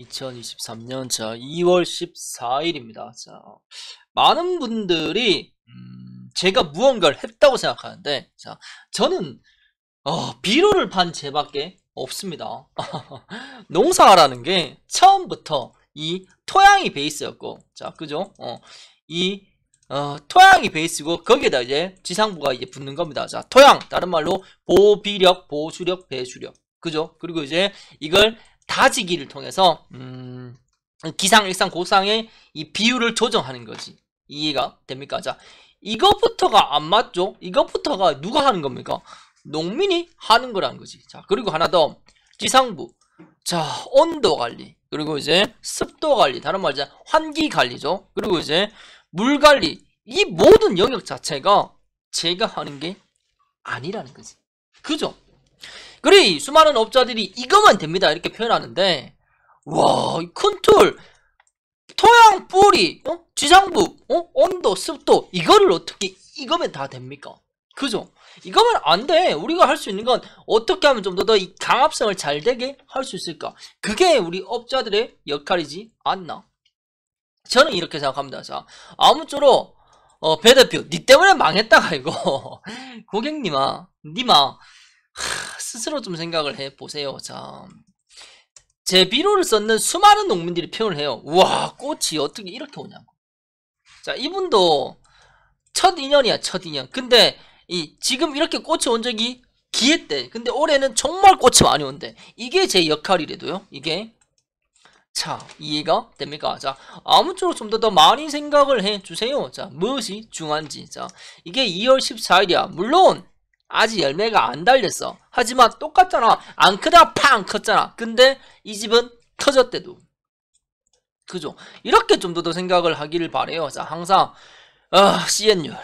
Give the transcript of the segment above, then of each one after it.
2023년 자 2월 14일입니다. 자 많은 분들이 음, 제가 무언가를 했다고 생각하는데 자 저는 어, 비료를 판 죄밖에 없습니다. 농사라는 게 처음부터 이 토양이 베이스였고 자 그죠? 어, 이 어, 토양이 베이스고 거기에다 이제 지상부가 이제 붙는 겁니다. 자 토양 다른 말로 보비력, 보수력, 배수력 그죠? 그리고 이제 이걸 다지기를 통해서 음, 기상, 일상, 고상의 이 비율을 조정하는 거지. 이해가 됩니까? 자, 이것부터가 안 맞죠? 이것부터가 누가 하는 겁니까? 농민이 하는 거라는 거지. 자, 그리고 하나 더 지상부. 자, 온도 관리. 그리고 이제 습도 관리. 다른 말로 이제 환기 관리죠. 그리고 이제 물 관리. 이 모든 영역 자체가 제가 하는 게 아니라는 거지. 그죠? 그리 수많은 업자들이 이거면 됩니다 이렇게 표현하는데 와 컨트롤 토양 뿌리 어? 지상부 어? 온도 습도 이거를 어떻게 이거면 다 됩니까 그죠 이거면 안돼 우리가 할 수 있는 건 어떻게 하면 좀 더더이 강압성을 잘 되게 할 수 있을까 그게 우리 업자들의 역할이지 않나 저는 이렇게 생각합니다 자 아무쪼록 어, 배 대표, 니 때문에 망했다가 이거. 고객님아, 니마, 스스로 좀 생각을 해보세요. 자, 제 비료를 썼는 수많은 농민들이 표현을 해요. 우와, 꽃이 어떻게 이렇게 오냐고. 자, 이분도 첫 인연이야, 첫 인연. 근데 이 지금 이렇게 꽃이 온 적이 기회 때. 근데 올해는 정말 꽃이 많이 온대. 이게 제 역할이래도요. 이게 자, 이해가 됩니까? 자, 아무쪼록 좀 더 더 많이 생각을 해 주세요. 자, 무엇이 중요한지. 자, 이게 2월 14일이야. 물론 아직 열매가 안 달렸어. 하지만 똑같잖아. 안 크다 팡 컸잖아. 근데 이 집은 터졌대도. 그죠? 이렇게 좀 더 생각을 하기를 바래요. 자, 항상 어, CN율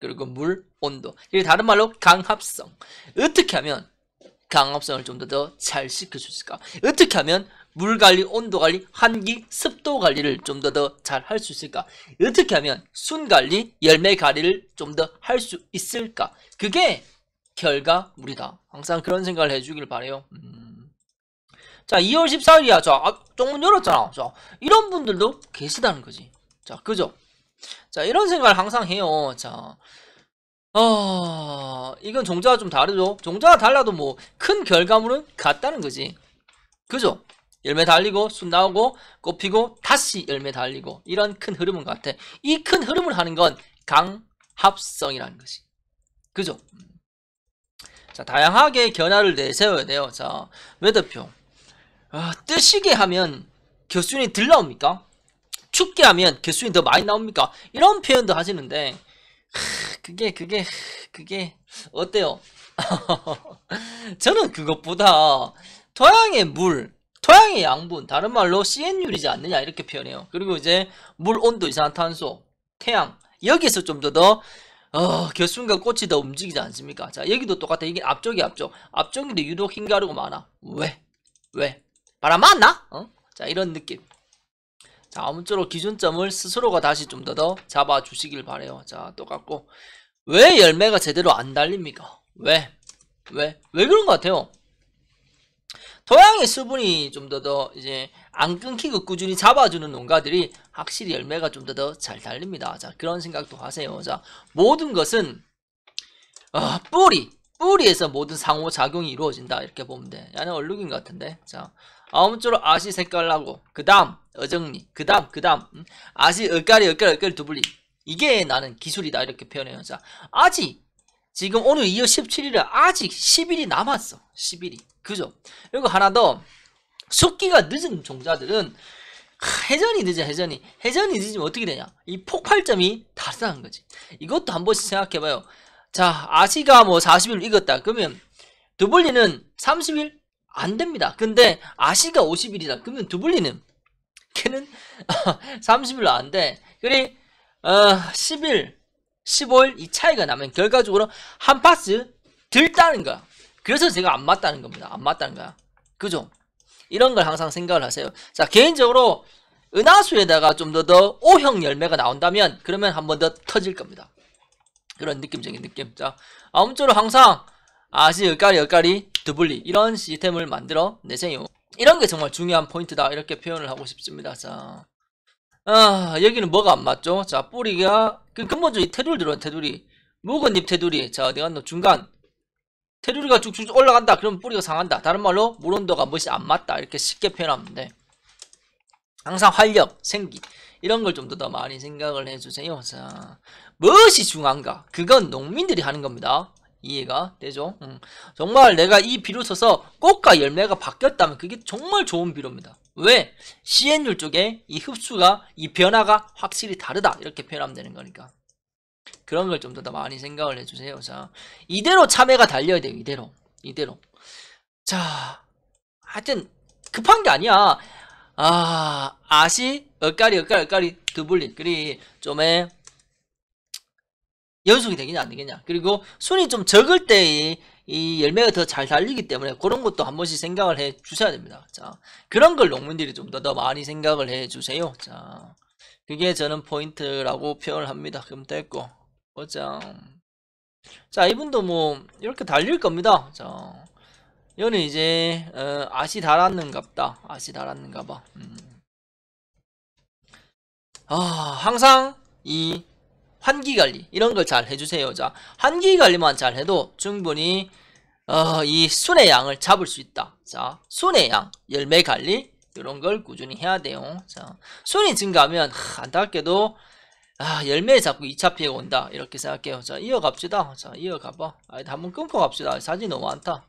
그리고 물 온도. 이 다른 말로 강합성. 어떻게 하면 강합성을 좀 더 잘 시켜 줄까? 어떻게 하면 물 관리, 온도 관리, 환기, 습도 관리를 좀 더 더 잘 할 수 있을까? 어떻게 하면 순 관리, 열매 관리를 좀 더 할 수 있을까? 그게 결과물이다. 항상 그런 생각을 해주길 바래요. 음. 자, 2월 14일이야. 자, 아, 조금 열었잖아. 자, 이런 분들도 계시다는 거지. 자, 그죠? 자, 이런 생각을 항상 해요. 자, 어, 이건 종자가 좀 다르죠? 종자가 달라도 뭐, 큰 결과물은 같다는 거지. 그죠? 열매 달리고 쑥 나오고 꽃 피고 다시 열매 달리고 이런 큰 흐름인 것 같아. 이 큰 흐름을 하는 건 강합성이라는 것이. 그죠? 자, 다양하게 견해를 내세워야 돼요. 자, 매대표. 아, 뜨시게 하면 교수님이 들 나옵니까? 춥게 하면 교수님이 더 많이 나옵니까? 이런 표현도 하시는데 그게 그게 그게 어때요? 저는 그것보다 토양의 물 토양의 양분, 다른 말로 CN율이지 않느냐 이렇게 표현해요. 그리고 이제 물 온도, 이산화탄소, 태양 여기서 좀 더더 어, 결순과 꽃이 더 움직이지 않습니까? 자, 여기도 똑같아. 이게 앞쪽이 앞쪽. 앞쪽인데 유독 흰 가루가 많아. 왜? 왜? 바람 안 나? 어? 자, 이런 느낌. 자, 아무쪼록 기준점을 스스로가 다시 좀 더 더 잡아주시길 바래요. 자, 똑같고. 왜 열매가 제대로 안 달립니까? 왜? 왜? 왜 그런 것 같아요? 토양의 수분이 좀 더더 더 이제 안 끊기고 꾸준히 잡아주는 농가들이 확실히 열매가 좀 더 더 잘 달립니다. 자 그런 생각도 하세요. 자 모든 것은 어, 뿌리 뿌리에서 모든 상호작용이 이루어진다 이렇게 보면 돼. 나는 얼룩인 것 같은데. 자 아무쪼록 아시 색깔나고 그 다음 어정리 그 다음 그 다음 음, 아시 얼까리 얼까리 얼까리 두블리 이게 나는 기술이다 이렇게 표현해요. 자아직 지금 오늘 2월 17일에 아직 10일이 남았어. 10일이. 그죠? 그리고 하나 더 숙기가 늦은 종자들은 해전이 늦어 해전이해전이 늦으면 어떻게 되냐 이 폭발점이 달라한 거지 이것도 한 번씩 생각해봐요 자 아시가 뭐 40일 익었다 그러면 두블리는 30일 안 됩니다 근데 아시가 50일이다 그러면 두블리는 걔는 30일로 안돼 그래 어 10일 15일 이 차이가 나면 결과적으로 한파스 들다는 거야. 그래서 제가 안 맞다는 겁니다. 안 맞다는 거야. 그죠? 이런 걸 항상 생각을 하세요. 자, 개인적으로 은하수에다가 좀 더더 O형 열매가 나온다면 그러면 한 번 더 터질 겁니다. 그런 느낌적인 느낌. 자, 아무쪼록 항상 아시 열까리 열까리 두블리 이런 시스템을 만들어 내세요. 이런 게 정말 중요한 포인트다 이렇게 표현을 하고 싶습니다. 자. 아 여기는 뭐가 안 맞죠? 자 뿌리가 그근본적으 그 테두리 들어 테두리 묵은 잎 테두리 자 어디 갔노 중간 테두리가 쭉쭉 올라간다 그럼 뿌리가 상한다 다른 말로 물 온도가 멋이 안 맞다 이렇게 쉽게 표현하면 돼 항상 활력 생기 이런 걸 좀 더 많이 생각을 해주세요 자 무엇이 중요한가 그건 농민들이 하는 겁니다 이해가 되죠? 음. 정말 내가 이 비료 써서 꽃과 열매가 바뀌었다면 그게 정말 좋은 비료입니다. 왜? CN율 쪽에 이 흡수가 이 변화가 확실히 다르다 이렇게 표현하면 되는 거니까 그런 걸 좀 더 많이 생각을 해주세요 자 이대로 참외가 달려야 돼요 이대로 이대로 자 하여튼 급한 게 아니야 아 아시 억까리 억까리 갈이두블린 그리 좀에 연속이 되겠냐 안 되겠냐 그리고 순이 좀 적을 때의 이 열매가 더 잘 달리기 때문에 그런 것도 한 번씩 생각을 해 주셔야 됩니다. 자, 그런 걸 농민들이 좀 더 더 많이 생각을 해 주세요. 자, 그게 저는 포인트라고 표현을 합니다. 그럼 됐고, 보자. 자, 이분도 뭐 이렇게 달릴 겁니다. 자, 이거는 이제 어, 아시 달았는갑다. 아시 달았는가봐. 음. 아, 항상 이 환기 관리 이런 걸 잘 해주세요. 자, 환기 관리만 잘 해도 충분히 어, 이 순의 양을 잡을 수 있다. 자, 순의 양, 열매 관리 이런 걸 꾸준히 해야 돼요. 자, 순이 증가하면 하, 안타깝게도 아, 열매에 자꾸 2차 피해가 온다. 이렇게 생각해요. 자, 이어갑시다. 자, 이어가봐. 아, 한번 끊고 갑시다. 사진 너무 많다.